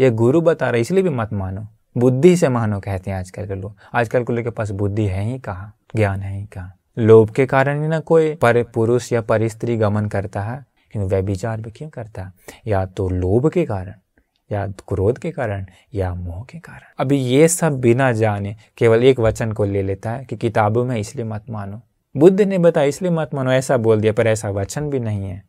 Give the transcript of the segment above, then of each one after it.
ये गुरु बता रहे इसलिए भी मत मानो बुद्धि से मानो कहते हैं आजकल के लोग आजकल के लोग के पास बुद्धि है ही कहा ज्ञान है ही कहा लोभ के कारण ही ना कोई पर पुरुष या पर स्त्री गमन करता है क्योंकि विचार भी क्यों करता है या तो लोभ के कारण या क्रोध के कारण या मोह के कारण अभी ये सब बिना जाने केवल एक वचन को ले लेता है कि किताबों में इसलिए मत मानो बुद्ध ने बताया इसलिए मत मानो ऐसा बोल दिया पर ऐसा वचन भी नहीं है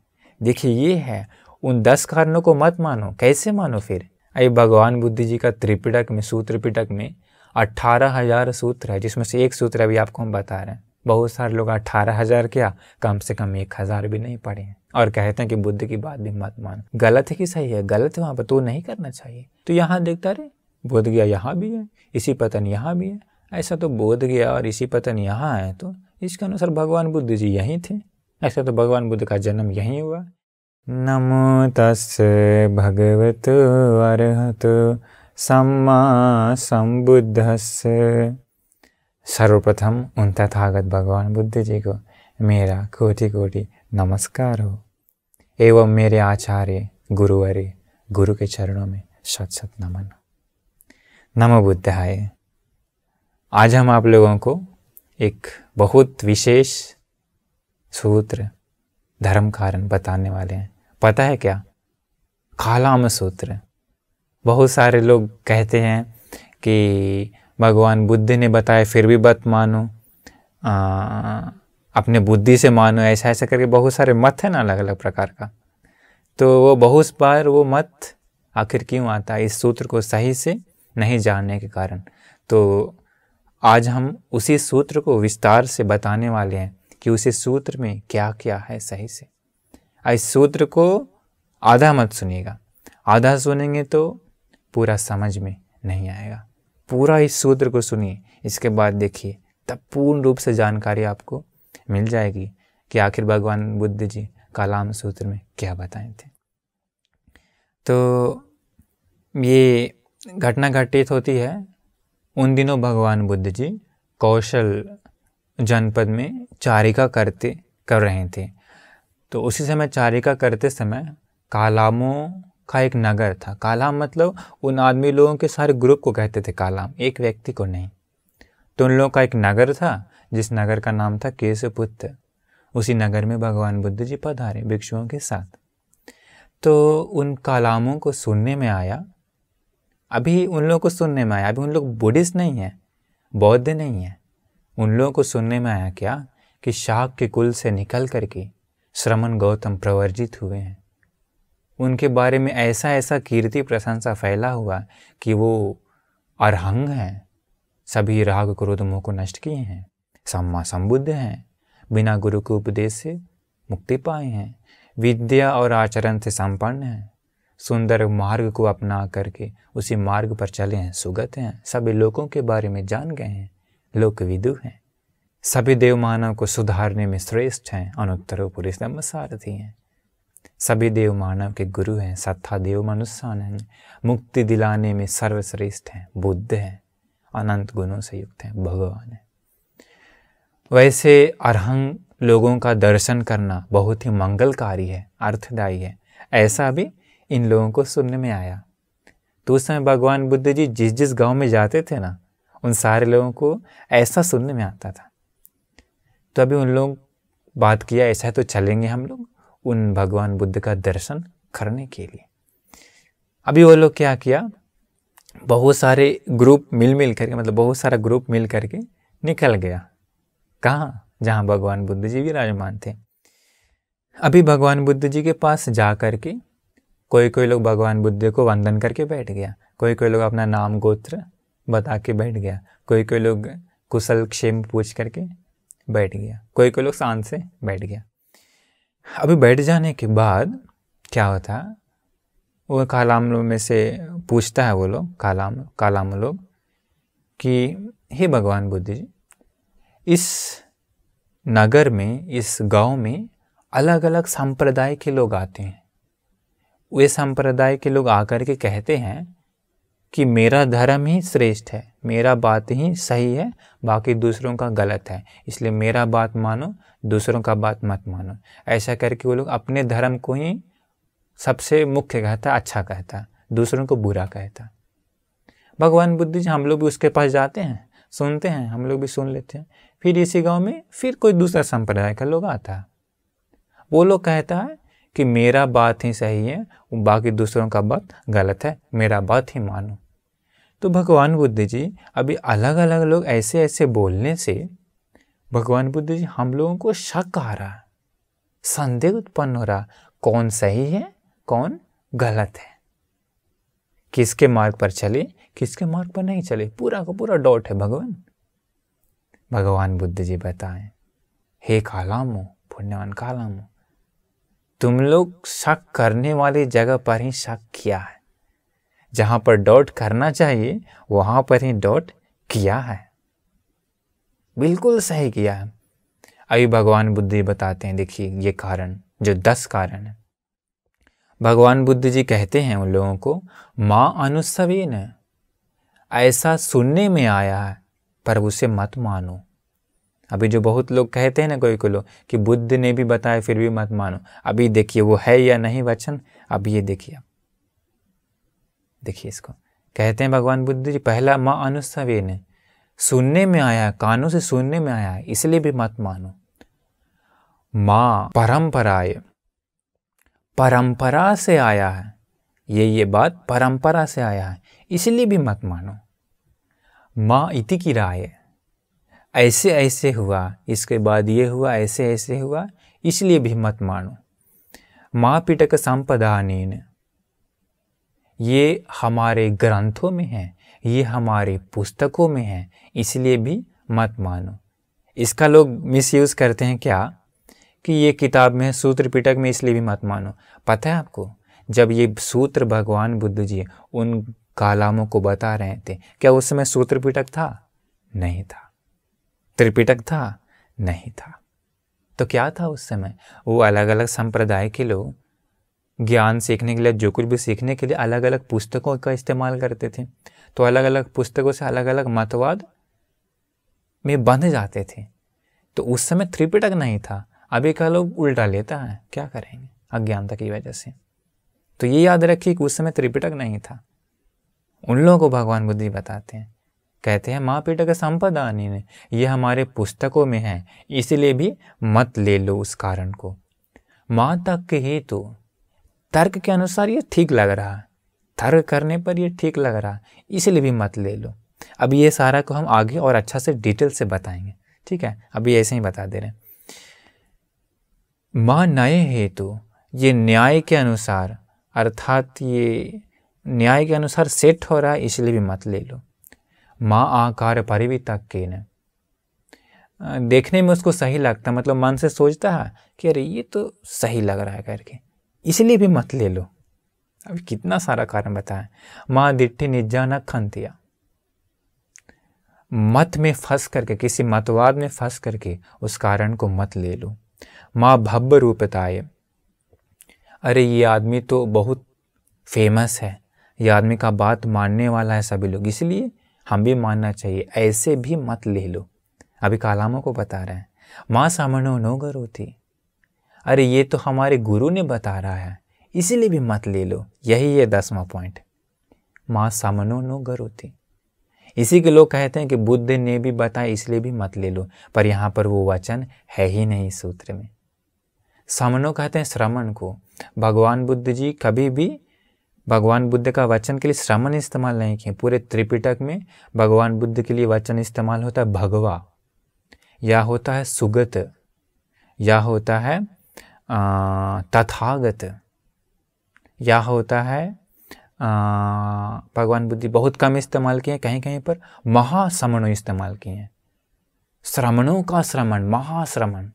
देखिए ये है उन दस कारणों को मत मानो कैसे मानो फिर ये भगवान बुद्ध जी का त्रिपिटक में सूत्र पिटक में अट्ठारह हज़ार सूत्र है जिसमें से एक सूत्र अभी आपको हम बता रहे हैं बहुत सारे लोग अट्ठारह हज़ार क्या कम से कम एक हज़ार भी नहीं पढ़े हैं और कहते हैं कि बुद्ध की बात भी मत मान गलत है कि सही है गलत है वहाँ पर तो नहीं करना चाहिए तो यहाँ देखता रहे बोध गया यहाँ भी है इसी पतन यहाँ भी है ऐसा तो बोध गया और इसी पतन यहाँ है तो इसके अनुसार भगवान बुद्ध जी यहीं थे ऐसा तो भगवान बुद्ध का जन्म यहीं हुआ नमो तस् भगवत अर्हत सम्मा सम्बुद्धस्य सर्वप्रथम उन तथागत भगवान बुद्ध जी को मेरा कोटि कोटि नमस्कार हो एवं मेरे आचार्य गुरुवरे गुरु के चरणों में सत सत नमन नमो बुद्धाय आज हम आप लोगों को एक बहुत विशेष सूत्र धर्म कारण बताने वाले हैं पता है क्या कालाम सूत्र बहुत सारे लोग कहते हैं कि भगवान बुद्ध ने बताया फिर भी मत मानो अपने बुद्धि से मानो ऐसा ऐसा करके बहुत सारे मत हैं ना अलग अलग प्रकार का तो वो बहुत बार वो मत आखिर क्यों आता है इस सूत्र को सही से नहीं जानने के कारण तो आज हम उसी सूत्र को विस्तार से बताने वाले हैं कि उसी सूत्र में क्या क्या है सही से इस सूत्र को आधा मत सुनिएगा आधा सुनेंगे तो पूरा समझ में नहीं आएगा पूरा इस सूत्र को सुनिए इसके बाद देखिए तब पूर्ण रूप से जानकारी आपको मिल जाएगी कि आखिर भगवान बुद्ध जी कलाम सूत्र में क्या बताए थे तो ये घटना घटित होती है उन दिनों भगवान बुद्ध जी कौशल जनपद में चारिका करते कर रहे थे तो उसी समय चारिका करते समय कालामों का एक नगर था कालाम मतलब उन आदमी लोगों के सारे ग्रुप को कहते थे कालाम एक व्यक्ति को नहीं तो उन लोगों का एक नगर था जिस नगर का नाम था केशपुत्र उसी नगर में भगवान बुद्ध जी पधारे भिक्षुओं के साथ तो उन कालामों को सुनने में आया अभी उन लोगों को सुनने में आया अभी उन लोग बुद्धिस्ट नहीं हैं बौद्ध नहीं हैं उन लोगों को सुनने में आया क्या कि शाक के कुल से निकल करके श्रमण गौतम प्रवर्जित हुए हैं उनके बारे में ऐसा ऐसा कीर्ति प्रशंसा फैला हुआ कि वो अरहंग हैं सभी राग क्रोध मोह को नष्ट किए हैं सम्मा संबुद्ध हैं बिना गुरु के उपदेश से मुक्ति पाए हैं विद्या और आचरण से संपन्न हैं सुंदर मार्ग को अपना करके उसी मार्ग पर चले हैं सुगत हैं सभी लोगों के बारे में जान गए हैं लोकविदु हैं सभी देव मानव को सुधारने में श्रेष्ठ हैं अनुत्तरों पुरुष सारथी हैं सभी देव मानव के गुरु हैं सत्था देव मनुष्यान हैं मुक्ति दिलाने में सर्वश्रेष्ठ हैं बुद्ध हैं अनंत गुणों से युक्त हैं भगवान हैं वैसे अरहंग लोगों का दर्शन करना बहुत ही मंगलकारी है अर्थदायी है ऐसा भी इन लोगों को सुनने में आया तो उस समय भगवान बुद्ध जी जिस जिस गांव में जाते थे ना उन सारे लोगों को ऐसा सुनने में आता था तो अभी उन लोग बात किया ऐसा है तो चलेंगे हम लोग उन भगवान बुद्ध का दर्शन करने के लिए अभी वो लोग क्या किया बहुत सारे ग्रुप मिल मिल करके मतलब बहुत सारा ग्रुप मिल करके निकल गया कहाँ जहाँ भगवान बुद्ध जी विराजमान थे अभी भगवान बुद्ध जी के पास जा कर के कोई कोई लोग भगवान बुद्ध को वंदन करके बैठ गया कोई कोई लोग अपना नाम गोत्र बता के बैठ गया कोई कोई लोग कुशल क्षेम पूछ करके बैठ गया कोई कोई लोग शांत से बैठ गया अभी बैठ जाने के बाद क्या होता वो कालाम लोग में से पूछता है वो लोग कालाम कालाम लोग कि हे भगवान बुद्ध जी इस नगर में इस गांव में अलग अलग संप्रदाय के लोग आते हैं वे संप्रदाय के लोग आकर के कहते हैं कि मेरा धर्म ही श्रेष्ठ है मेरा बात ही सही है बाकी दूसरों का गलत है इसलिए मेरा बात मानो दूसरों का बात मत मानो ऐसा करके वो लोग अपने धर्म को ही सबसे मुख्य कहता अच्छा कहता दूसरों को बुरा कहता भगवान बुद्ध जी हम लोग भी उसके पास जाते हैं सुनते हैं हम लोग भी सुन लेते हैं फिर इसी गांव में फिर कोई दूसरा संप्रदाय का लोग आता है वो लोग कहता है कि मेरा बात ही सही है बाकी दूसरों का बात गलत है मेरा बात ही मानो तो भगवान बुद्ध जी अभी अलग अलग लोग ऐसे ऐसे बोलने से भगवान बुद्ध जी हम लोगों को शक आ रहा संदेह उत्पन्न हो रहा कौन सही है कौन गलत है किसके मार्ग पर चले किसके मार्ग पर नहीं चले पूरा का पूरा डॉट है भगवान भगवान बुद्ध जी बताएं हे कालामो पुण्यवान कालामो तुम लोग शक करने वाली जगह पर ही शक किया है जहां पर डॉट करना चाहिए वहां पर ही डॉट किया है बिल्कुल सही किया है अभी भगवान बुद्ध बताते हैं देखिए ये कारण जो दस कारण है भगवान बुद्ध जी कहते हैं उन लोगों को माँ अनुसवीन है ऐसा सुनने में आया है पर उसे मत मानो अभी जो बहुत लोग कहते हैं ना कोई कोई लोग कि बुद्ध ने भी बताया फिर भी मत मानो अभी देखिए वो है या नहीं वचन अब ये देखिए देखिए इसको कहते हैं भगवान बुद्ध जी पहला माँ ने सुनने में आया कानों से सुनने में आया इसलिए भी मत मानो माँ परंपराए परंपरा से आया है ये ये बात परंपरा से आया है इसलिए भी मत मानो माँ इति की राय ऐसे ऐसे हुआ इसके बाद ये हुआ ऐसे ऐसे हुआ इसलिए भी मत मानो माँ पिटक संपदानीन ये हमारे ग्रंथों में है ये हमारी पुस्तकों में है इसलिए भी मत मानो इसका लोग यूज करते हैं क्या कि ये किताब में सूत्र पिटक में इसलिए भी मत मानो पता है आपको जब ये सूत्र भगवान बुद्ध जी उन कालामों को बता रहे थे क्या उस समय सूत्र पिटक था नहीं था त्रिपिटक था नहीं था तो क्या था उस समय वो अलग अलग संप्रदाय के लोग ज्ञान सीखने के लिए जो कुछ भी सीखने के लिए अलग अलग पुस्तकों का इस्तेमाल करते थे तो अलग अलग पुस्तकों से अलग अलग मतवाद में बंध जाते थे तो उस समय त्रिपिटक नहीं था अभी का लोग उल्टा लेता है क्या करेंगे अज्ञानता की वजह से तो ये याद रखिए कि उस समय त्रिपिटक नहीं था उन लोगों को भगवान बुद्धि बताते हैं कहते हैं माँ पिटक संपदा ने यह हमारे पुस्तकों में है इसलिए भी मत ले लो उस कारण को माँ तक के ही तो तर्क के अनुसार ये ठीक लग रहा है तर्क करने पर ये ठीक लग रहा है इसलिए भी मत ले लो अब ये सारा को हम आगे और अच्छा से डिटेल से बताएंगे ठीक है अभी ऐसे ही बता दे रहे हैं नए हेतु ये न्याय के अनुसार अर्थात ये न्याय के अनुसार सेट हो रहा है इसलिए भी मत ले लो माँ आकार परिविता के न देखने में उसको सही लगता मतलब मन से सोचता है कि अरे ये तो सही लग रहा है करके इसलिए भी मत ले लो अब कितना सारा कारण बताएं माँ दिट्ठी खन दिया मत में फंस करके किसी मतवाद में फंस करके उस कारण को मत ले लो माँ भव्य रूपताए अरे ये आदमी तो बहुत फेमस है ये आदमी का बात मानने वाला है सभी लोग इसलिए हम भी मानना चाहिए ऐसे भी मत ले लो अभी कालामों को बता रहे हैं माँ सामान्य नोगर होती अरे ये तो हमारे गुरु ने बता रहा है इसीलिए भी मत ले लो यही है दसवां पॉइंट माँ सामनो नो गरोती इसी के लोग कहते हैं कि बुद्ध ने भी बताया इसलिए भी मत ले लो पर यहाँ पर वो वचन है ही नहीं सूत्र में सामनो कहते हैं श्रमण को भगवान बुद्ध जी कभी भी भगवान बुद्ध का वचन के लिए श्रमण इस्तेमाल नहीं किए पूरे त्रिपिटक में भगवान बुद्ध के लिए वचन इस्तेमाल होता है भगवा या होता है सुगत या होता है तथागत या होता है भगवान बुद्धि बहुत कम इस्तेमाल किए कहीं कहीं पर महाश्रमणों इस्तेमाल किए हैं श्रमणों का श्रमण महाश्रमण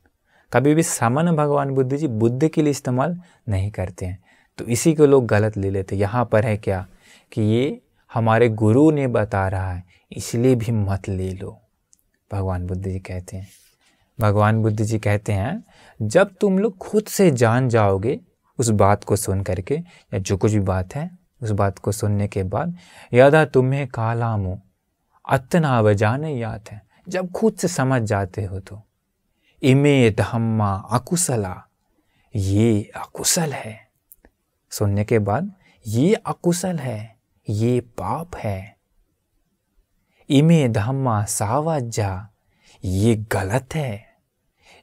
कभी भी श्रमण भगवान बुद्ध जी बुद्ध के लिए इस्तेमाल नहीं करते हैं तो इसी को लोग गलत ले लेते हैं यहाँ पर है क्या कि ये हमारे गुरु ने बता रहा है इसलिए भी मत ले लो भगवान बुद्ध जी कहते हैं भगवान बुद्ध जी कहते हैं जब तुम लोग खुद से जान जाओगे उस बात को सुन करके या जो कुछ भी बात है उस बात को सुनने के बाद यदा तुम्हें कालामो अतना बजाने याद है जब खुद से समझ जाते हो तो इमे धम्मा अकुशला ये अकुशल है सुनने के बाद ये अकुशल है ये पाप है इमे धम्मा सावज्जा ये गलत है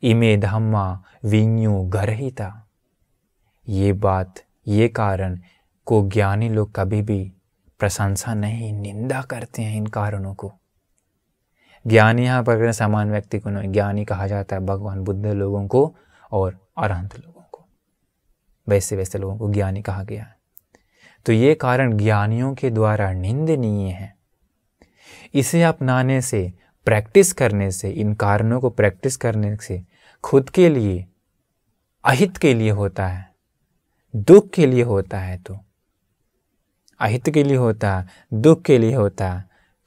इमे धम्मा विन्यु गरहिता ये बात ये कारण को ज्ञानी लोग कभी भी प्रशंसा नहीं निंदा करते हैं इन कारणों को ज्ञानी यहाँ पर समान व्यक्ति को ज्ञानी कहा जाता है भगवान बुद्ध लोगों को और अरहंत लोगों को वैसे वैसे लोगों को ज्ञानी कहा गया है तो ये कारण ज्ञानियों के द्वारा निंदनीय है इसे अपनाने से प्रैक्टिस करने से इन कारणों को प्रैक्टिस करने से खुद के लिए अहित के लिए होता है दुख के लिए होता है तो अहित के लिए होता दुख के लिए होता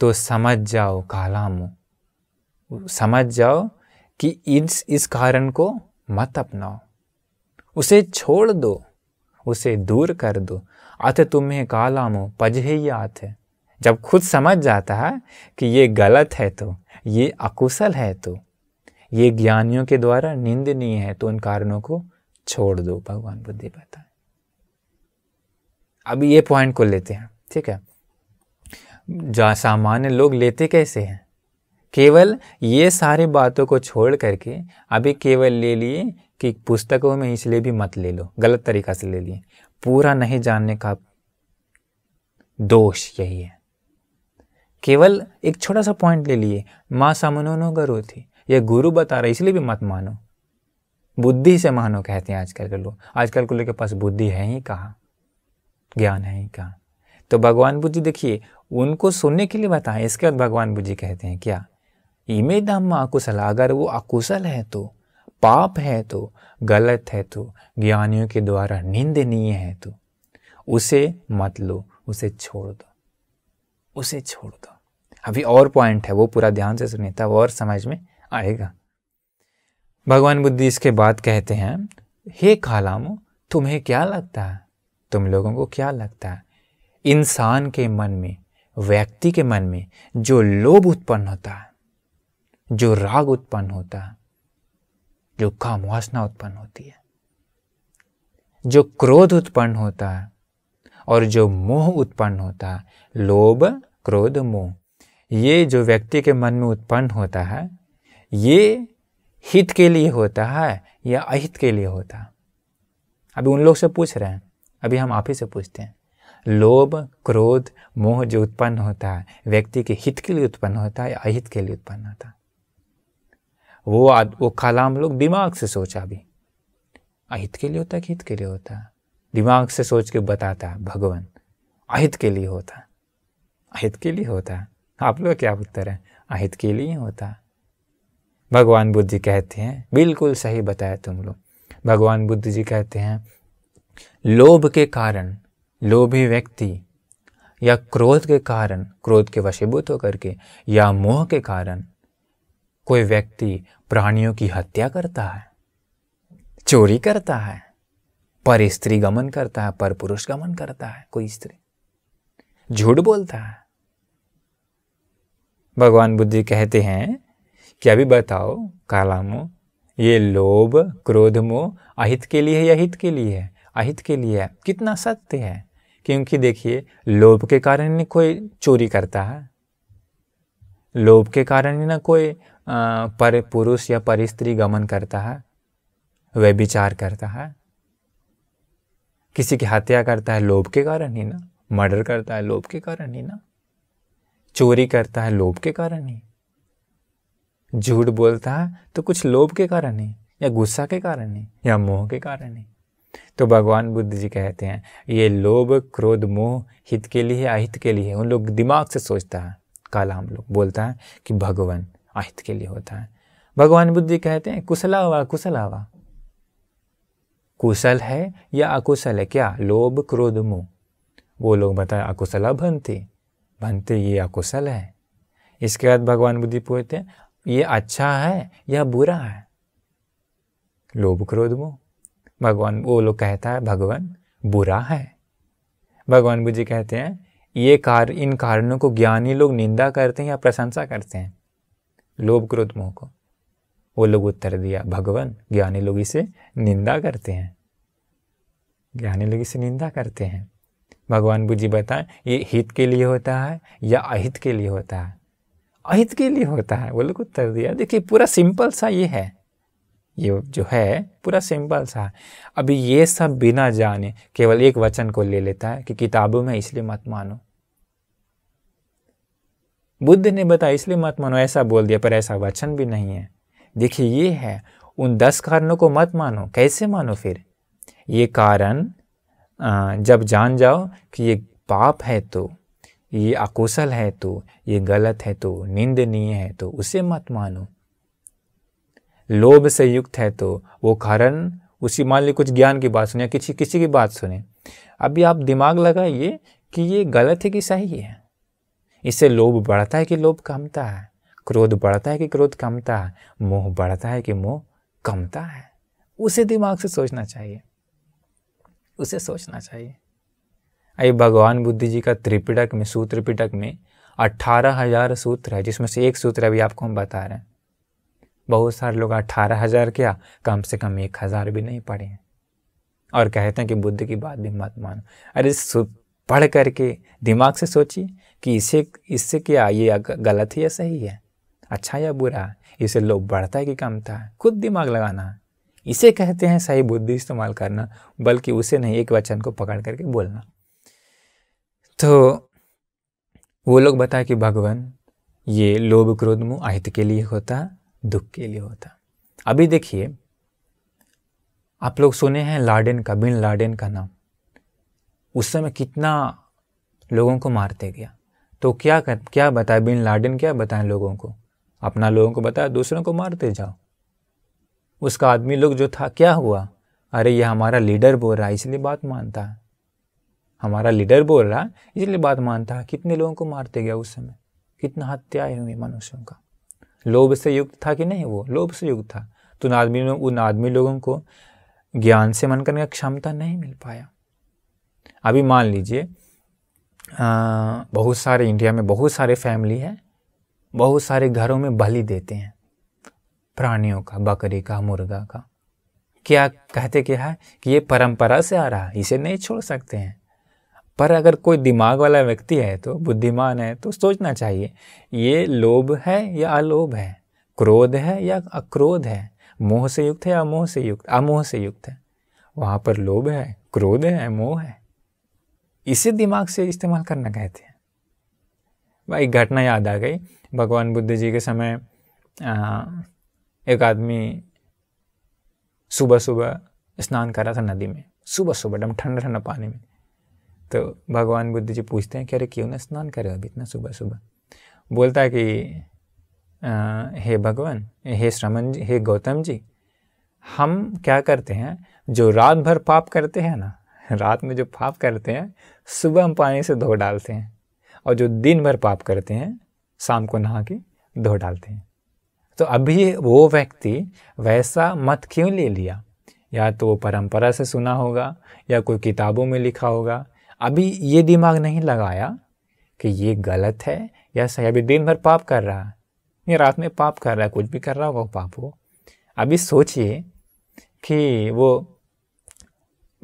तो समझ जाओ कालामो समझ जाओ कि इस इस कारण को मत अपनाओ उसे छोड़ दो उसे दूर कर दो अथ तुम्हें कालामो पजहे यात है जब खुद समझ जाता है कि ये गलत है तो ये अकुशल है तो ये ज्ञानियों के द्वारा निंदनीय है तो उन कारणों को छोड़ दो भगवान बुद्धि बताए अभी ये पॉइंट को लेते हैं ठीक है जहाँ सामान्य लोग लेते कैसे हैं केवल ये सारे बातों को छोड़ करके अभी केवल ले लिए कि पुस्तकों में इसलिए भी मत ले लो गलत तरीक़ा से ले लिए पूरा नहीं जानने का दोष यही है केवल एक छोटा सा पॉइंट ले लिए माँ सामनोनो करो थी यह गुरु बता रहा इसलिए भी मत मानो बुद्धि से मानो कहते हैं आजकल के लोग आजकल के लोग के पास बुद्धि है ही कहाँ ज्ञान है ही कहाँ तो भगवान बुद्धि देखिए उनको सुनने के लिए बताएं इसके बाद भगवान बुद्धि कहते हैं क्या इमे धम्म अकुशल अगर वो अकुशल है तो पाप है तो गलत है तो ज्ञानियों के द्वारा निंदनीय है तो उसे मत लो उसे छोड़ दो उसे छोड़ दो अभी और पॉइंट है वो पूरा ध्यान से सुनिए तब और समझ में आएगा भगवान बुद्ध इसके बाद कहते हैं हे खालामो तुम्हें क्या लगता है तुम लोगों को क्या लगता है इंसान के मन में व्यक्ति के मन में जो लोभ उत्पन्न होता है जो राग उत्पन्न होता है जो काम वासना उत्पन्न होती है जो क्रोध उत्पन्न होता है और जो मोह उत्पन्न होता है लोभ क्रोध मोह ये जो व्यक्ति के मन में उत्पन्न होता है ये हित के लिए होता है या अहित के लिए होता है अभी उन लोग से पूछ रहे हैं अभी हम आप ही से पूछते हैं लोभ क्रोध मोह जो उत्पन्न होता है व्यक्ति के हित के लिए उत्पन्न होता है या अहित के लिए उत्पन्न होता है वो आद, वो कलाम लोग दिमाग से सोचा भी अहित के लिए होता है कि हित के लिए होता है दिमाग से सोच के बताता भगवान अहित के लिए होता अहित के लिए होता आप लोग क्या उत्तर है अहित के लिए होता भगवान बुद्ध जी कहते हैं बिल्कुल सही बताया तुम लोग भगवान बुद्ध जी कहते हैं लोभ के कारण लोभी व्यक्ति या क्रोध के कारण क्रोध के वशीभूत होकर के या मोह के कारण कोई व्यक्ति प्राणियों की हत्या करता है चोरी करता है पर स्त्री गमन करता है पर पुरुष गमन करता है कोई स्त्री झूठ बोलता है भगवान बुद्धि कहते हैं कि अभी बताओ काला मोह ये लोभ क्रोध मोह अहित के लिए है या हित के लिए है अहित के लिए है कितना सत्य है क्योंकि देखिए लोभ के कारण ही कोई चोरी करता है लोभ के कारण ही ना कोई पर पुरुष या पर स्त्री गमन करता है वह विचार करता है किसी की हत्या करता है लोभ के कारण ही ना मर्डर करता है लोभ के कारण ही ना चोरी करता है लोभ के कारण ही झूठ बोलता है तो कुछ लोभ के कारण ही या गुस्सा के कारण ही या मोह के कारण ही तो भगवान बुद्ध जी कहते हैं ये लोभ क्रोध मोह हित के लिए अहित के लिए उन लोग दिमाग से सोचता है काला हम लोग बोलता है कि भगवान अहित के लिए होता है भगवान बुद्ध जी कहते हैं कुशला हुआ कुशला हुआ कुशल है या अकुशल है क्या लोभ क्रोध मुंह वो लोग बताए अकुशला भंते भनते ये अकुशल है इसके बाद भगवान बुद्धि पूछते हैं ये अच्छा है या बुरा है लोभ क्रोध मुंह भगवान वो लोग कहता है भगवान बुरा है भगवान बुद्धि कहते हैं ये कार इन कारणों को ज्ञानी लोग निंदा करते हैं या प्रशंसा करते हैं लोभ क्रोध मोह को वो लोग उत्तर दिया भगवान ज्ञानी लोग इसे निंदा करते हैं ज्ञानी लोग इसे निंदा करते हैं भगवान बुद्धि बताएं ये हित के लिए होता है या अहित के लिए होता है अहित के लिए होता है वो लोग उत्तर दिया देखिए पूरा सिंपल सा ये है ये जो है पूरा सिंपल सा है अभी ये सब बिना जाने केवल एक वचन को ले लेता है कि किताबों में इसलिए मत मानो बुद्ध ने बताया इसलिए मत मानो ऐसा बोल दिया पर ऐसा वचन भी नहीं है देखिए ये है उन दस कारणों को मत मानो कैसे मानो फिर ये कारण जब जान जाओ कि ये पाप है तो ये अकुशल है तो ये गलत है तो निंदनीय है तो उसे मत मानो लोभ से युक्त है तो वो कारण उसी मान ली कुछ ज्ञान की बात सुने किसी किसी की बात सुने अभी आप दिमाग लगाइए कि ये गलत है कि सही है इससे लोभ बढ़ता है कि लोभ कमता है क्रोध बढ़ता है कि क्रोध कमता है मोह बढ़ता है कि मोह कमता है उसे दिमाग से सोचना चाहिए उसे सोचना चाहिए अरे भगवान बुद्ध जी का त्रिपिटक में सूत्र पिटक में अट्ठारह हजार सूत्र है जिसमें से एक सूत्र अभी आपको हम बता रहे हैं बहुत सारे लोग अट्ठारह हजार क्या कम से कम एक हजार भी नहीं पढ़े हैं और कहते हैं कि बुद्ध की बात भी मत मानो अरे पढ़ करके दिमाग से सोचिए कि इसे इससे क्या ये गलत है या सही है अच्छा या बुरा इसे लोभ बढ़ता है कि कमता है खुद दिमाग लगाना इसे कहते हैं सही बुद्धि इस्तेमाल करना बल्कि उसे नहीं एक वचन को पकड़ करके बोलना तो वो लोग बताए कि भगवान ये लोभ क्रोध मुँह आहित के लिए होता दुख के लिए होता अभी देखिए आप लोग सुने हैं लाडेन का बिन लाडेन का नाम उस समय कितना लोगों को मारते गया तो क्या कर, क्या बताए बिन लाडेन क्या बताएं लोगों को अपना लोगों को बताया दूसरों को मारते जाओ उसका आदमी लोग जो था क्या हुआ अरे ये हमारा लीडर बोल रहा है इसलिए बात मानता है हमारा लीडर बोल रहा है इसलिए बात मानता है कितने लोगों को मारते गया उस समय कितना हत्याएं हुई मनुष्यों का लोभ से युक्त था कि नहीं वो लोभ से युक्त था तो उन आदमी उन आदमी लोगों को ज्ञान से मन करने का क्षमता नहीं मिल पाया अभी मान लीजिए बहुत सारे इंडिया में बहुत सारे फैमिली हैं बहुत सारे घरों में बलि देते हैं प्राणियों का बकरी का मुर्गा का क्या कहते क्या है कि ये परंपरा से आ रहा है इसे नहीं छोड़ सकते हैं पर अगर कोई दिमाग वाला व्यक्ति है तो बुद्धिमान है तो सोचना चाहिए ये लोभ है या अलोभ है क्रोध है या अक्रोध है मोह से युक्त है या मोह से युक्त अमोह से युक्त है वहाँ पर लोभ है क्रोध है मोह है इसे दिमाग से इस्तेमाल करना कहते हैं एक घटना याद आ गई भगवान बुद्ध जी के समय आ, एक आदमी सुबह सुबह स्नान कर रहा था नदी में सुबह सुबह एकदम ठंडा ठंडा पानी में तो भगवान बुद्ध जी पूछते हैं कि अरे क्यों ना स्नान करे अभी इतना सुबह सुबह बोलता है कि आ, हे भगवान हे श्रमण जी हे गौतम जी हम क्या करते हैं जो रात भर पाप करते हैं ना रात में जो पाप करते हैं सुबह हम पानी से धो डालते हैं और जो दिन भर पाप करते हैं शाम को नहा के धो डालते हैं तो अभी वो व्यक्ति वैसा मत क्यों ले लिया या तो वो परंपरा से सुना होगा या कोई किताबों में लिखा होगा अभी ये दिमाग नहीं लगाया कि ये गलत है या सही अभी दिन भर पाप कर रहा है या रात में पाप कर रहा है कुछ भी कर रहा होगा वो पाप हो अभी सोचिए कि वो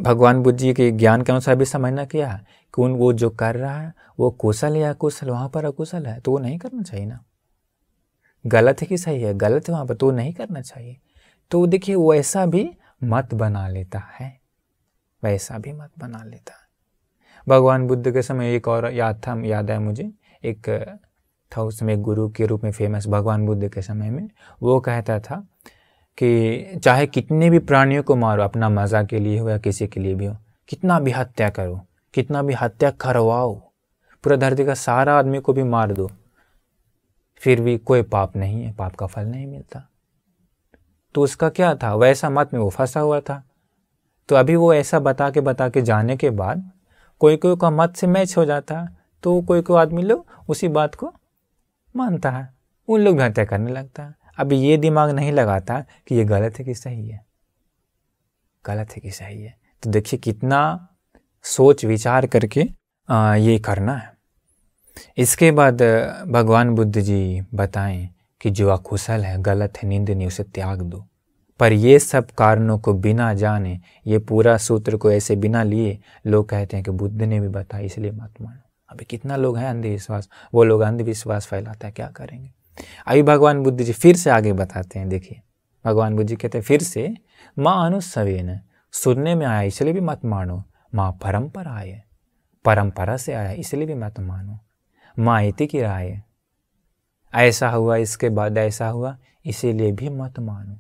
भगवान बुद्ध जी के ज्ञान के अनुसार भी समझना किया कि उन वो जो कर रहा है वो कुशल या अकुशल वहाँ पर अकुशल है तो वो नहीं करना चाहिए ना गलत है कि सही है गलत है वहाँ पर तो नहीं करना चाहिए तो देखिए वैसा भी मत बना लेता है वैसा भी मत बना लेता है भगवान बुद्ध के समय एक और याद था याद है मुझे एक था उस समय गुरु के रूप में फेमस भगवान बुद्ध के समय में वो कहता था कि चाहे कितने भी प्राणियों को मारो अपना मज़ा के लिए हो या किसी के लिए भी हो कितना भी हत्या करो कितना भी हत्या करवाओ पूरा धरती का सारा आदमी को भी मार दो फिर भी कोई पाप नहीं है पाप का फल नहीं मिलता तो उसका क्या था वैसा मत में वो फंसा हुआ था तो अभी वो ऐसा बता के बता के जाने के बाद कोई कोई का मत से मैच हो जाता तो कोई कोई आदमी लोग उसी बात को मानता है उन लोग भी हत्या करने लगता है अभी ये दिमाग नहीं लगाता कि ये गलत है कि सही है गलत है कि सही है तो देखिए कितना सोच विचार करके ये करना है इसके बाद भगवान बुद्ध जी बताएं कि जो अकुशल है गलत है निंदनीय उसे त्याग दो पर ये सब कारणों को बिना जाने ये पूरा सूत्र को ऐसे बिना लिए लोग कहते हैं कि बुद्ध ने भी बताया इसलिए मत मानो अभी कितना लोग हैं अंधविश्वास वो लोग अंधविश्वास फैलाता है क्या करेंगे अभी भगवान बुद्ध जी फिर से आगे बताते हैं देखिए भगवान बुद्ध जी कहते हैं फिर से माँ अनुसवे सुनने में आया इसलिए भी मत मानो माँ परंपरा है परंपरा से आया इसलिए भी मत तो मानो माँ इति की राय है ऐसा हुआ इसके बाद ऐसा हुआ इसीलिए भी मत तो मानो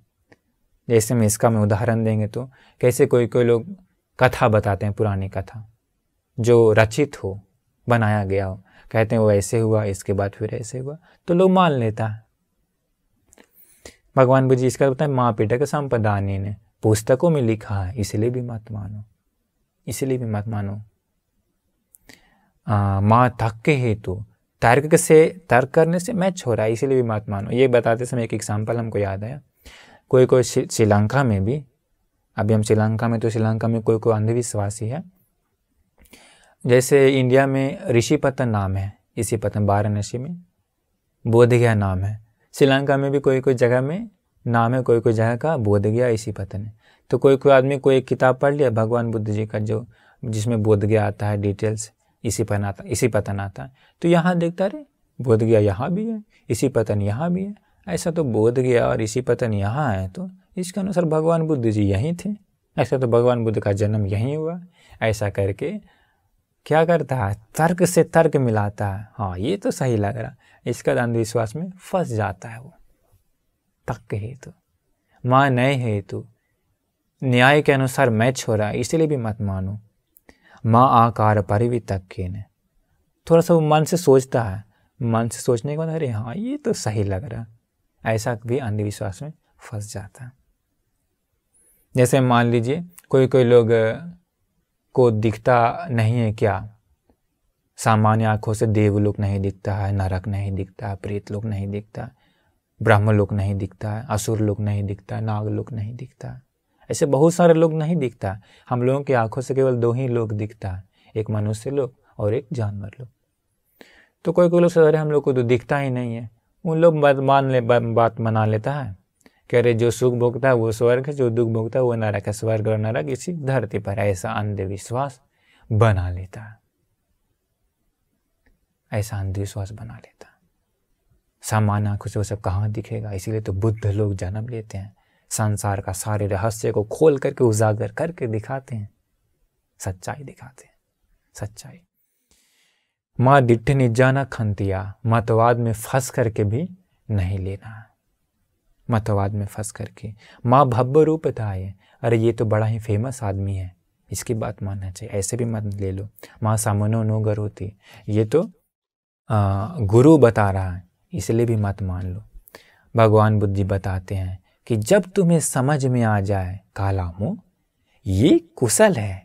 जैसे मैं इसका मैं उदाहरण देंगे तो कैसे कोई कोई लोग कथा बताते हैं पुरानी कथा जो रचित हो बनाया गया हो कहते हैं वो ऐसे हुआ इसके बाद फिर ऐसे हुआ तो लोग मान लेता है भगवान बुजी इसका बताए माँ पिता के संपदा ने पुस्तकों में लिखा है इसलिए भी मत मानो इसलिए भी मत मानो माँ थक के हेतु तर्क से तर्क करने से मैच हो रहा है इसीलिए भी मत मानो ये बताते समय एक एग्जाम्पल हमको याद आया कोई कोई श्रीलंका में भी अभी हम श्रीलंका में तो श्रीलंका में कोई कोई अंधविश्वासी है जैसे इंडिया में ऋषि पतन नाम है इसी पतन वाराणसी में बोध नाम है श्रीलंका में भी कोई कोई जगह में नाम है कोई कोई जगह का बोध गया इसी पतन है तो कोई कोई आदमी कोई एक किताब पढ़ लिया भगवान बुद्ध जी का जो जिसमें बोध गया आता है डिटेल्स इसी पर आता इसी पतन आता है तो यहाँ देखता रे बोध गया यहाँ भी है इसी पतन यहाँ भी है ऐसा तो बोध गया और इसी पतन यहाँ है तो इसके अनुसार भगवान बुद्ध जी यहीं थे ऐसा तो भगवान बुद्ध का जन्म यहीं हुआ ऐसा करके क्या करता है तर्क से तर्क मिलाता है हाँ ये तो सही लग रहा इसका अंधविश्वास में फंस जाता है वो तक हेतु माँ नए हेतु न्याय के अनुसार मैच हो रहा है इसीलिए भी मत मानो माँ आकार न थोड़ा सा वो मन से सोचता है मन से सोचने के बाद अरे हाँ ये तो सही लग रहा है ऐसा भी अंधविश्वास में फंस जाता है जैसे मान लीजिए कोई कोई लोग को दिखता नहीं है क्या सामान्य आँखों से देवलोक नहीं दिखता है नरक नहीं दिखता है प्रेत लोग नहीं दिखता ब्रह्म लोग नहीं दिखता है असुर लोग नहीं दिखता नाग लोग नहीं दिखता है ऐसे बहुत सारे लोग नहीं दिखता हम लोगों की आंखों से केवल दो ही लोग दिखता है एक मनुष्य लोग और एक जानवर लोग तो कोई कोई लोग सोच रहे हम लोग को तो दिखता ही नहीं है उन लोग बात मान ले बात मना लेता है कह रहे जो सुख भोगता है वो स्वर्ग है जो दुख भोगता है वो नरक है स्वर्ग और नरक इसी धरती पर ऐसा अंधविश्वास बना लेता है ऐसा अंधविश्वास बना लेता सामान्य आंखों से वो सब कहाँ दिखेगा इसीलिए तो बुद्ध लोग जन्म लेते हैं संसार का सारे रहस्य को खोल करके उजागर करके दिखाते हैं सच्चाई दिखाते हैं सच्चाई माँ डिट्ठे ने जाना खंतिया मतवाद में फंस करके भी नहीं लेना मतवाद में फंस करके माँ भव्य रूप था ये अरे ये तो बड़ा ही फेमस आदमी है इसकी बात मानना चाहिए ऐसे भी मत ले लो माँ सामनो नो गर होती ये तो आ, गुरु बता रहा है इसलिए भी मत मान लो भगवान बुद्ध जी बताते हैं कि जब तुम्हें समझ में आ जाए मुंह ये कुशल है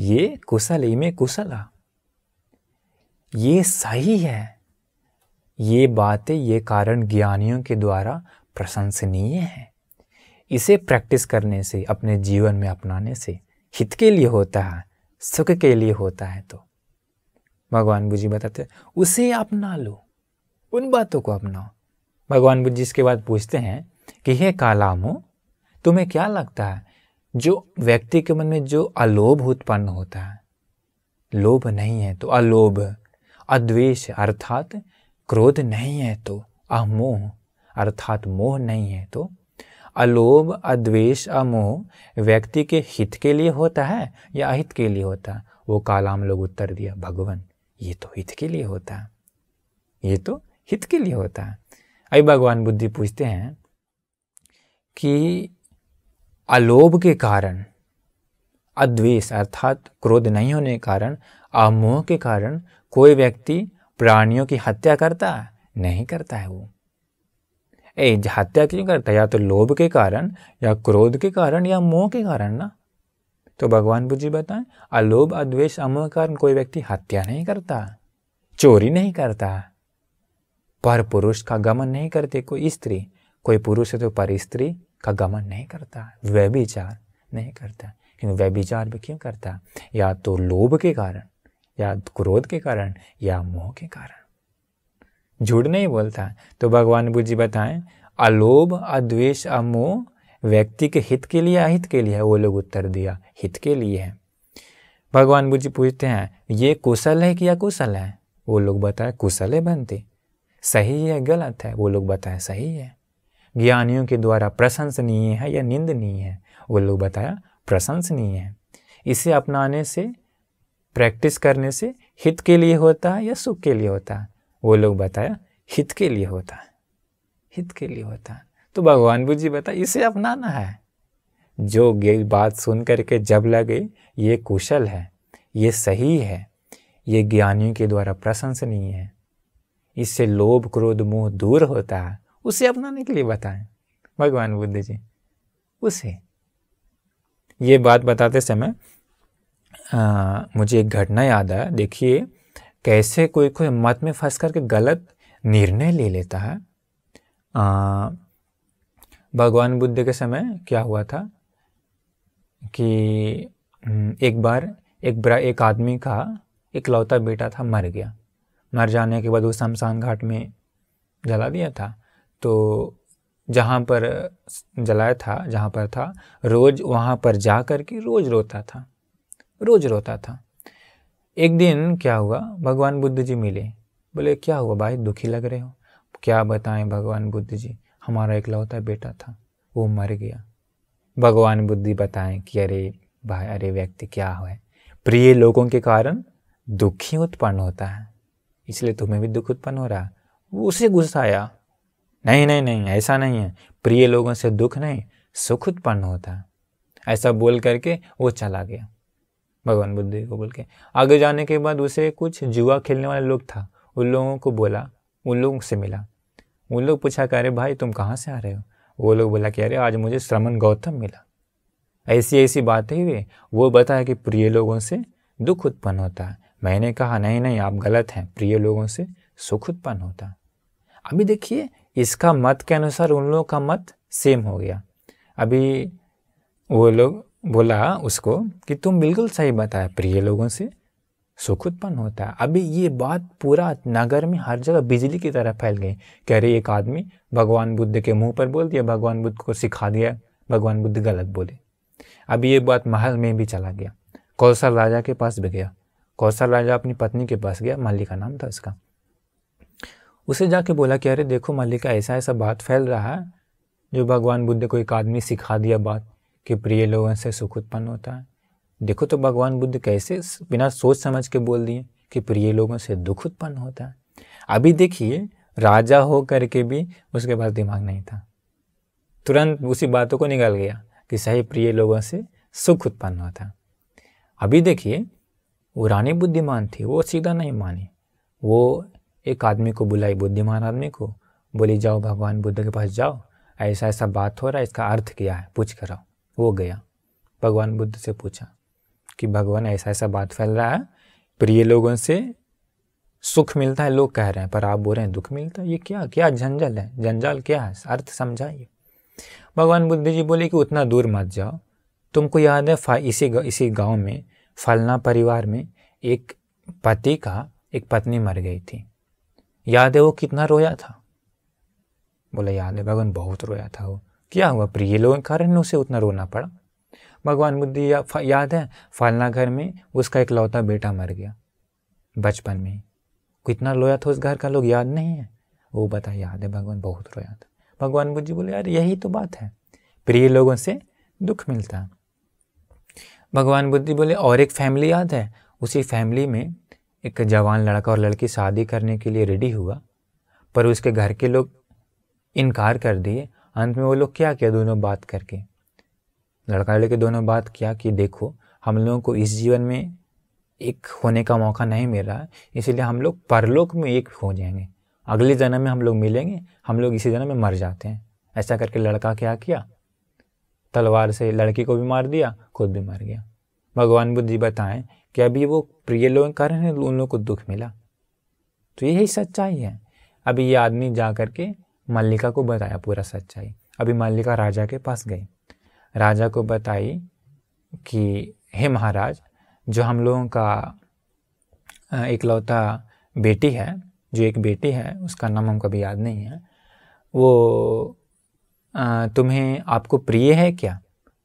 ये कुशल में कुशल ये सही है ये बातें ये कारण ज्ञानियों के द्वारा प्रशंसनीय है इसे प्रैक्टिस करने से अपने जीवन में अपनाने से हित के लिए होता है सुख के लिए होता है तो भगवान बुजी बताते उसे अपना लो उन बातों को अपनाओ भगवान बुजी इसके बाद पूछते हैं कि हे कालामो तुम्हें क्या लगता है जो व्यक्ति के मन में जो अलोभ उत्पन्न होता है लोभ नहीं है तो अलोभ अद्वेष अर्थात क्रोध नहीं है तो अमोह अर्थात मोह नहीं है तो अलोभ अद्वेष अमोह व्यक्ति के हित के लिए होता है या अहित के लिए होता है वो कालाम लोग उत्तर दिया भगवान ये तो हित के लिए होता है ये तो हित के लिए होता है अभी भगवान बुद्धि पूछते हैं कि अलोभ के कारण अद्वेष अर्थात क्रोध नहीं होने के कारण अमोह के कारण कोई व्यक्ति प्राणियों की हत्या करता है नहीं करता है वो ए हत्या क्यों करता है या तो लोभ के कारण या क्रोध के कारण या मोह के कारण ना तो भगवान बुद्ध जी बताएं अलोभ अद्वेष अमोह के कारण कोई व्यक्ति हत्या नहीं करता चोरी नहीं करता पर पुरुष का गमन नहीं करते कोई स्त्री कोई पुरुष है तो पर स्त्री का गमन नहीं करता है व्यभिचार नहीं करता क्योंकि क्योंकि व्यभिचार भी क्यों करता है या तो लोभ के कारण या क्रोध के कारण या मोह के कारण झूठ नहीं बोलता तो भगवान बुद्ध जी बताएं अलोभ अद्वेष अमोह व्यक्ति के हित के लिए अहित के लिए है वो लोग उत्तर दिया हित के लिए है भगवान बुद्ध जी पूछते हैं ये कुशल है कि या कुशल है वो लोग बताए कुशल है बनते सही है गलत है वो लोग बताए सही है ज्ञानियों के द्वारा प्रशंसनीय है या निंदनीय है वो लोग बताया प्रशंसनीय है इसे अपनाने से प्रैक्टिस करने से हित के लिए होता है या सुख के लिए होता है वो लोग बताया हित के लिए होता है हित के लिए होता है तो भगवान बुद्ध जी बता इसे अपनाना है जो ये बात सुन करके जब लगे ये कुशल है ये सही है ये ज्ञानियों के द्वारा प्रशंसनीय है इससे लोभ क्रोध मोह दूर होता है उसे अपनाने के लिए बताएं भगवान बुद्ध जी उसे ये बात बताते समय आ, मुझे एक घटना याद आया देखिए कैसे कोई कोई मत में फंस करके गलत निर्णय ले लेता है आ, भगवान बुद्ध के समय क्या हुआ था कि एक बार एक बड़ा एक आदमी का एक लौता बेटा था मर गया मर जाने के बाद वो शमशान घाट में जला दिया था तो जहाँ पर जलाया था जहाँ पर था रोज़ वहाँ पर जा कर के रोज़ रोता था रोज़ रोता था एक दिन क्या हुआ भगवान बुद्ध जी मिले बोले क्या हुआ भाई दुखी लग रहे हो क्या बताएं भगवान बुद्ध जी हमारा इकलौता बेटा था वो मर गया भगवान बुद्धि बताएं कि अरे भाई अरे व्यक्ति क्या है प्रिय लोगों के कारण दुखी उत्पन्न होता है इसलिए तुम्हें भी दुख उत्पन्न हो रहा है उसे गुस्सा आया नहीं नहीं नहीं ऐसा नहीं है प्रिय लोगों से दुख नहीं सुख उत्पन्न होता है ऐसा बोल करके वो चला गया भगवान बुद्ध को बोल के आगे जाने के बाद उसे कुछ जुआ खेलने वाले लोग था उन लोगों को बोला उन लोगों से मिला उन लोग पूछा कि अरे भाई तुम कहाँ से आ रहे हो वो लोग बोला कि अरे आज मुझे श्रमण गौतम मिला ऐसी ऐसी बातें हुई वो बताया कि प्रिय लोगों से दुख उत्पन्न होता है मैंने कहा नहीं नहीं आप गलत हैं प्रिय लोगों से सुख उत्पन्न होता है अभी देखिए इसका मत के अनुसार उन लोगों का मत सेम हो गया अभी वो लोग बोला उसको कि तुम बिल्कुल सही बताया प्रिय लोगों से सुख उत्पन्न होता है अभी ये बात पूरा नगर में हर जगह बिजली की तरह फैल गई कह रही एक आदमी भगवान बुद्ध के मुंह पर बोल दिया भगवान बुद्ध को सिखा दिया भगवान बुद्ध गलत बोले अब ये बात महल में भी चला गया कौशल राजा के पास भी गया कौशल राजा अपनी पत्नी के पास गया मल्लिका नाम था उसका उसे जाके बोला कि अरे देखो मालिक ऐसा ऐसा बात फैल रहा है जो भगवान बुद्ध को एक आदमी सिखा दिया बात कि प्रिय लोगों से सुख उत्पन्न होता है देखो तो भगवान बुद्ध कैसे बिना सोच समझ के बोल दिए कि प्रिय लोगों से दुख उत्पन्न होता है अभी देखिए राजा हो करके भी उसके पास दिमाग नहीं था तुरंत उसी बातों को निकल गया कि सही प्रिय लोगों से सुख उत्पन्न होता अभी देखिए वो रानी बुद्धिमान थी वो सीधा नहीं मानी वो एक आदमी को बुलाई बुद्धिमान आदमी को बोली जाओ भगवान बुद्ध के पास जाओ ऐसा ऐसा बात हो रहा है इसका अर्थ क्या है पूछ कर आओ वो गया भगवान बुद्ध से पूछा कि भगवान ऐसा ऐसा बात फैल रहा है प्रिय लोगों से सुख मिलता है लोग कह रहे हैं पर आप बोल रहे हैं दुख मिलता है ये क्या क्या झंझल है जंजाल क्या है अर्थ समझाइए भगवान बुद्ध जी बोले कि उतना दूर मत जाओ तुमको याद है इसी गा, इसी गांव में फलना परिवार में एक पति का एक पत्नी मर गई थी याद है वो कितना रोया था बोले याद है भगवान बहुत रोया था वो क्या हुआ प्रिय लोगों के कारण उसे उतना रोना पड़ा भगवान बुद्धि या, याद है फालना घर में उसका एक लौता बेटा मर गया बचपन में कितना रोया था उस घर का लोग याद नहीं है वो बता याद है भगवान बहुत रोया था भगवान बुद्धि बोले यार यही तो बात है प्रिय लोगों से दुख मिलता भगवान बुद्धि बोले और एक फैमिली याद है उसी फैमिली में एक जवान लड़का और लड़की शादी करने के लिए रेडी हुआ पर उसके घर के लोग इनकार कर दिए अंत में वो लोग क्या किया दोनों बात करके लड़का लड़के दोनों बात किया कि देखो हम लोगों को इस जीवन में एक होने का मौका नहीं मिल रहा है इसलिए हम लोग परलोक में एक हो जाएंगे अगले जन्म में हम लोग मिलेंगे हम लोग इसी जन्म में मर जाते हैं ऐसा करके लड़का क्या किया तलवार से लड़की को भी मार दिया खुद भी मर गया भगवान बुद्ध जी बताएं कि अभी वो प्रिय लोगों के कारण है उन लोगों को दुख मिला तो यही सच्चाई है अभी ये आदमी जा कर के मल्लिका को बताया पूरा सच्चाई अभी मल्लिका राजा के पास गई राजा को बताई कि हे महाराज जो हम लोगों का इकलौता बेटी है जो एक बेटी है उसका नाम हमको अभी याद नहीं है वो तुम्हें आपको प्रिय है क्या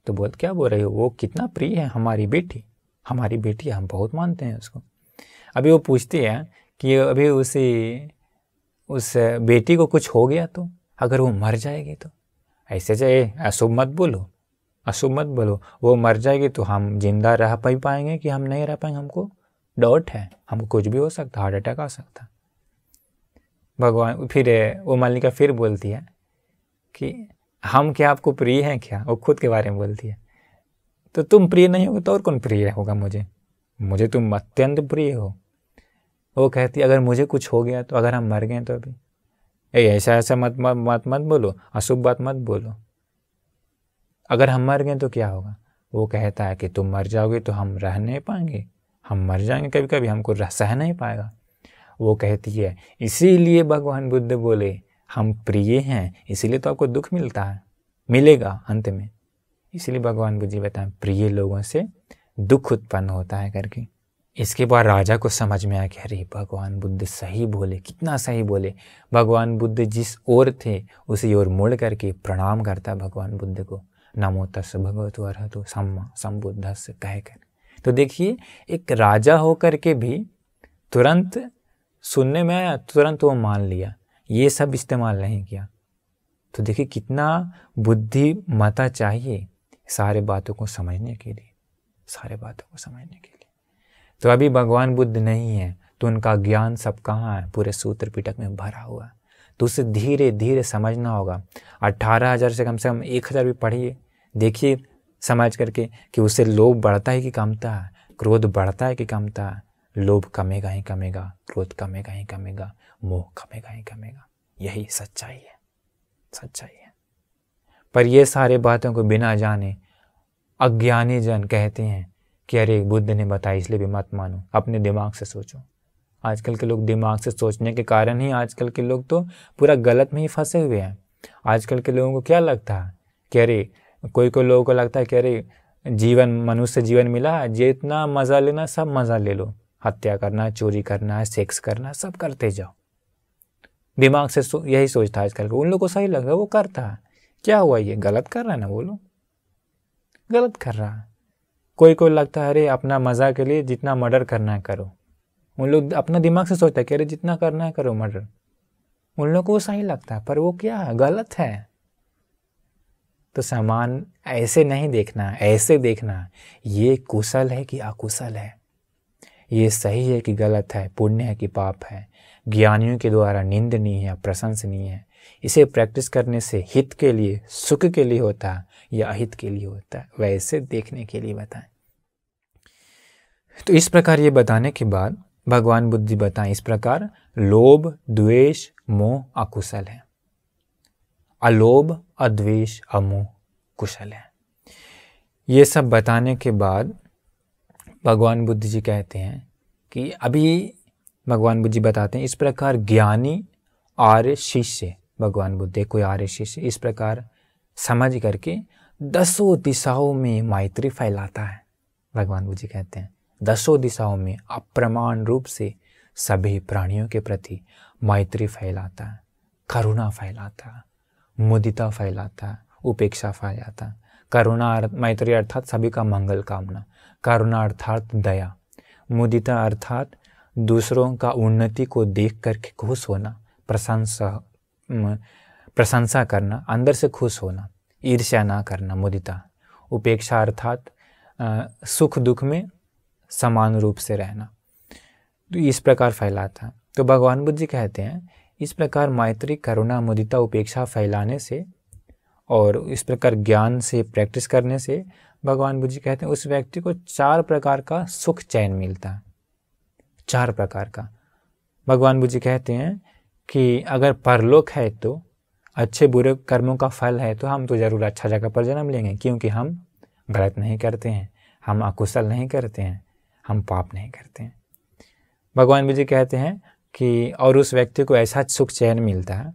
तो बोल क्या बोल रहे हो वो कितना प्रिय है हमारी बेटी हमारी बेटी हम बहुत मानते हैं उसको अभी वो पूछती है कि अभी उसी उस बेटी को कुछ हो गया तो अगर वो मर जाएगी तो ऐसे जाए अशुभ मत बोलो अशुभ मत बोलो वो मर जाएगी तो हम जिंदा रह पा पाएंगे कि हम नहीं रह पाएंगे हमको डाउट है हमको कुछ भी हो सकता हार्ट अटैक आ सकता भगवान फिर वो मालिका फिर बोलती है कि हम क्या आपको प्रिय हैं क्या वो खुद के बारे में बोलती है तो तुम प्रिय नहीं होगे तो और कौन प्रिय होगा मुझे मुझे तुम अत्यंत प्रिय हो वो कहती अगर मुझे कुछ हो गया तो अगर हम मर गए तो अभी ए ऐसा ऐसा मत मत मत बोलो अशुभ बात मत बोलो अगर हम मर गए तो क्या होगा वो कहता है कि तुम मर जाओगे तो हम रह नहीं पाएंगे हम मर जाएंगे कभी कभी हमको रह सह नहीं पाएगा वो कहती है इसीलिए भगवान बुद्ध बोले हम प्रिय हैं इसीलिए तो आपको दुख मिलता है मिलेगा अंत में इसलिए भगवान बुद्ध जी बताएं प्रिय लोगों से दुख उत्पन्न होता है करके इसके बाद राजा को समझ में आया कि अरे भगवान बुद्ध सही बोले कितना सही बोले भगवान बुद्ध जिस ओर थे उसी ओर मुड़ करके प्रणाम करता भगवान बुद्ध को नमो तस् भगवत अरहतो सम्मा सम्बुद्ध से तो देखिए एक राजा होकर के भी तुरंत सुनने में तुरंत वो मान लिया ये सब इस्तेमाल नहीं किया तो देखिए कितना बुद्धिमता चाहिए सारे बातों को समझने के लिए सारे बातों को समझने के लिए तो अभी भगवान बुद्ध नहीं है तो उनका ज्ञान सब कहाँ है पूरे सूत्र पिटक में भरा हुआ है तो उसे धीरे धीरे समझना होगा अट्ठारह हज़ार से कम से कम एक हज़ार भी पढ़िए देखिए समझ करके कि उससे लोभ बढ़ता है कि कमता है क्रोध बढ़ता है कि कमता है लोभ कमेगा ही कमेगा क्रोध कमेगा ही कमेगा मोह कमेगा ही कमेगा यही सच्चाई है सच्चाई है पर ये सारे बातों को बिना जाने अज्ञानी जन कहते हैं कि अरे बुद्ध ने बताया इसलिए भी मत मानो अपने दिमाग से सोचो आजकल के लोग दिमाग से सोचने के कारण ही आजकल के लोग तो पूरा गलत में ही फंसे हुए हैं आजकल के लोगों को क्या लगता है कि अरे कोई कोई लोगों को लगता है कि अरे जीवन मनुष्य जीवन मिला जितना मज़ा लेना सब मज़ा ले लो हत्या करना चोरी करना सेक्स करना सब करते जाओ दिमाग से यही सोचता है आजकल उन लोगों को सही लग रहा है वो करता है क्या हुआ ये गलत कर रहा है ना बोलो गलत कर रहा है कोई कोई लगता है अरे अपना मज़ा के लिए जितना मर्डर करना है करो उन लोग अपना दिमाग से सोचता है कि अरे जितना करना है करो मर्डर उन लोग को वो सही लगता है पर वो क्या है गलत है तो सामान ऐसे नहीं देखना ऐसे देखना ये कुशल है कि अकुशल है ये सही है कि गलत है पुण्य है कि पाप है ज्ञानियों के द्वारा निंदनीय है प्रशंसनीय है इसे प्रैक्टिस करने से हित के लिए सुख के लिए होता या अहित के लिए होता वैसे देखने के लिए बताएं तो इस प्रकार ये बताने के बाद भगवान बुद्धि बताएं इस प्रकार लोभ द्वेष मोह अकुशल है अलोभ अद्वेष अमोह कुशल है ये सब बताने के बाद भगवान बुद्ध जी कहते हैं कि अभी भगवान बुद्ध जी बताते हैं इस प्रकार ज्ञानी आर्य शिष्य भगवान बुद्ध को आर्य शिष्य इस प्रकार समझ करके दसों दिशाओं में मैत्री फैलाता है भगवान बुद्ध कहते हैं दसों दिशाओं में अप्रमाण रूप से सभी प्राणियों के प्रति मैत्री फैलाता है करुणा फैलाता है मुदिता फैलाता है उपेक्षा फैलाता है करुणा अर्थ मैत्री अर्थात सभी का मंगल कामना करुणा अर्थात दया मुदिता अर्थात दूसरों का उन्नति को देख करके खुश होना प्रशंसा प्रशंसा करना अंदर से खुश होना ईर्ष्या ना करना मुदिता उपेक्षा अर्थात सुख दुख में समान रूप से रहना तो इस प्रकार फैलाता है तो भगवान बुद्ध जी कहते हैं इस प्रकार मैत्री करुणा मुदिता उपेक्षा फैलाने से और इस प्रकार ज्ञान से प्रैक्टिस करने से भगवान बुद्ध जी कहते हैं उस व्यक्ति को चार प्रकार का सुख चैन मिलता है चार प्रकार का भगवान बुद्ध जी कहते हैं कि अगर परलोक है तो अच्छे बुरे कर्मों का फल है तो हम तो ज़रूर अच्छा जगह पर जन्म लेंगे क्योंकि हम गलत नहीं करते हैं हम अकुशल नहीं करते हैं हम पाप नहीं करते हैं भगवान जी कहते हैं कि और उस व्यक्ति को ऐसा सुख चैन मिलता है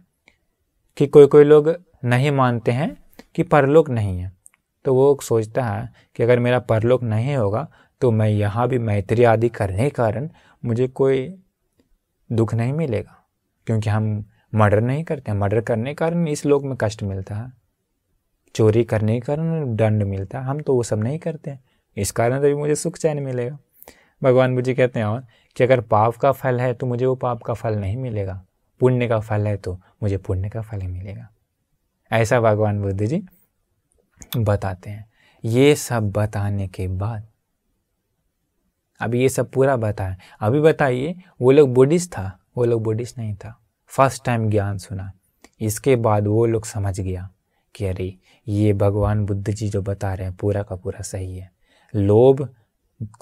कि कोई कोई लोग नहीं मानते हैं कि परलोक नहीं है तो वो सोचता है कि अगर मेरा परलोक नहीं होगा तो मैं यहाँ भी मैत्री आदि करने के कारण मुझे कोई दुख नहीं मिलेगा क्योंकि हम मर्डर नहीं करते मर्डर करने के कारण इस लोक में कष्ट मिलता है चोरी करने के कारण दंड मिलता है हम तो वो सब नहीं करते इस कारण तभी मुझे सुख चैन मिलेगा भगवान बुझी कहते हैं और कि अगर पाप का फल है तो मुझे वो पाप का फल नहीं मिलेगा पुण्य का फल है तो मुझे पुण्य का फल ही मिलेगा ऐसा भगवान बुद्ध जी बताते हैं ये सब बताने के बाद अब ये सब पूरा बताएं अभी बताइए वो लोग बुद्धिस्ट था वो लोग बुद्धिस्ट नहीं था फर्स्ट टाइम ज्ञान सुना इसके बाद वो लोग समझ गया कि अरे ये भगवान बुद्ध जी जो बता रहे हैं पूरा का पूरा सही है लोभ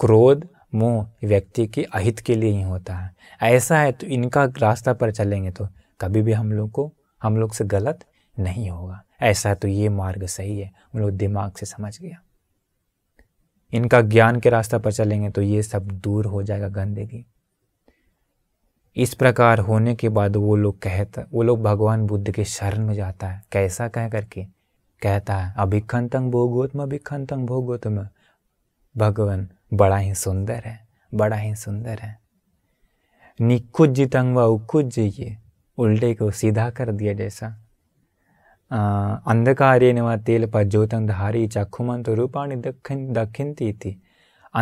क्रोध मोह व्यक्ति के अहित के लिए ही होता है ऐसा है तो इनका रास्ता पर चलेंगे तो कभी भी हम लोग को हम लोग से गलत नहीं होगा ऐसा है तो ये मार्ग सही है हम लोग दिमाग से समझ गया इनका ज्ञान के रास्ता पर चलेंगे तो ये सब दूर हो जाएगा गंदगी इस प्रकार होने के बाद वो लोग कहता वो लोग भगवान बुद्ध के शरण में जाता है कैसा कह करके कहता है अभिखंतंग भोगोत्म अभिखंतंग भोगोत्म भगवान बड़ा ही सुंदर है बड़ा ही सुंदर है निकुज तंग व उकुज ये उल्टे को सीधा कर दिया जैसा अंधकारे न तेल पर ज्योतंग धारी चखुमंत रूपाणी दक्षिण दक्षिण थी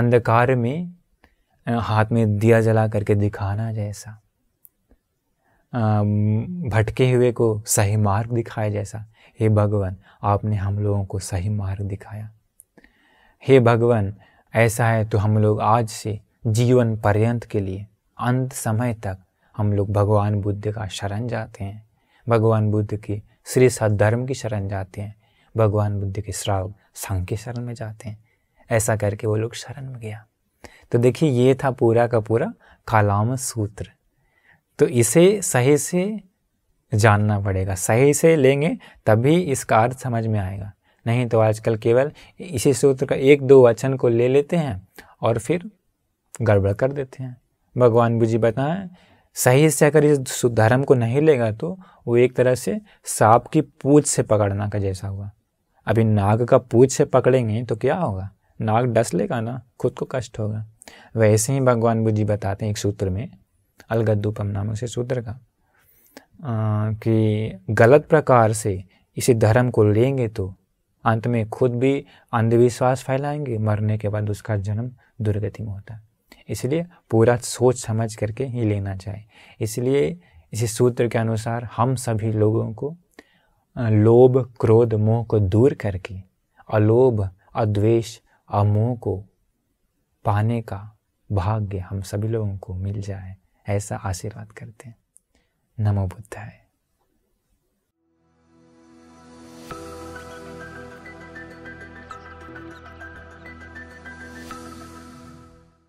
अंधकार में हाथ में दिया जला करके दिखाना जैसा भटके हुए को सही मार्ग दिखाया जैसा हे भगवान आपने हम लोगों को सही मार्ग दिखाया हे भगवान ऐसा है तो हम लोग आज से जीवन पर्यंत के लिए अंत समय तक हम लोग भगवान बुद्ध का शरण जाते हैं भगवान बुद्ध की श्री सद्धर्म की शरण जाते हैं भगवान बुद्ध के श्राव संघ के शरण में जाते हैं ऐसा करके वो लोग शरण में गया तो देखिए ये था पूरा का पूरा कालाम सूत्र तो इसे सही से जानना पड़ेगा सही से लेंगे तभी इसका अर्थ समझ में आएगा नहीं तो आजकल केवल इसी सूत्र का एक दो वचन को ले लेते हैं और फिर गड़बड़ कर देते हैं भगवान बुझी बताएं सही से अगर इस धर्म को नहीं लेगा तो वो एक तरह से सांप की पूछ से पकड़ना का जैसा हुआ अभी नाग का पूछ से पकड़ेंगे तो क्या होगा नाग डस लेगा ना खुद को कष्ट होगा वैसे ही भगवान बुद्ध जी बताते हैं एक सूत्र में अलगदूपम नाम उसे सूत्र का आ, कि गलत प्रकार से इसी धर्म को लेंगे तो अंत में खुद भी अंधविश्वास फैलाएंगे मरने के बाद उसका जन्म दुर्गति में होता है इसलिए पूरा सोच समझ करके ही लेना चाहिए इसलिए इसी सूत्र के अनुसार हम सभी लोगों को लोभ क्रोध मोह को दूर करके अलोभ अद्वेष अमोह को पाने का भाग्य हम सभी लोगों को मिल जाए ऐसा आशीर्वाद करते हैं नमो बुद्धाय